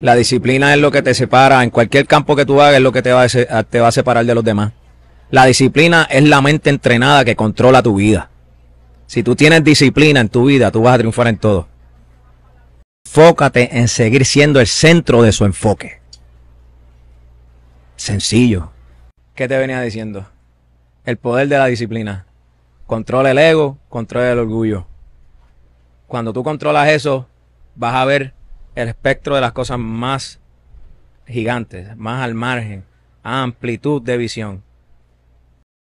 La disciplina es lo que te separa, en cualquier campo que tú hagas es lo que te va a, te va a separar de los demás. La disciplina es la mente entrenada que controla tu vida. Si tú tienes disciplina en tu vida, tú vas a triunfar en todo. Fócate en seguir siendo el centro de su enfoque. Sencillo. ¿Qué te venía diciendo? El poder de la disciplina. Controla el ego, controla el orgullo. Cuando tú controlas eso, vas a ver el espectro de las cosas más gigantes, más al margen, amplitud de visión.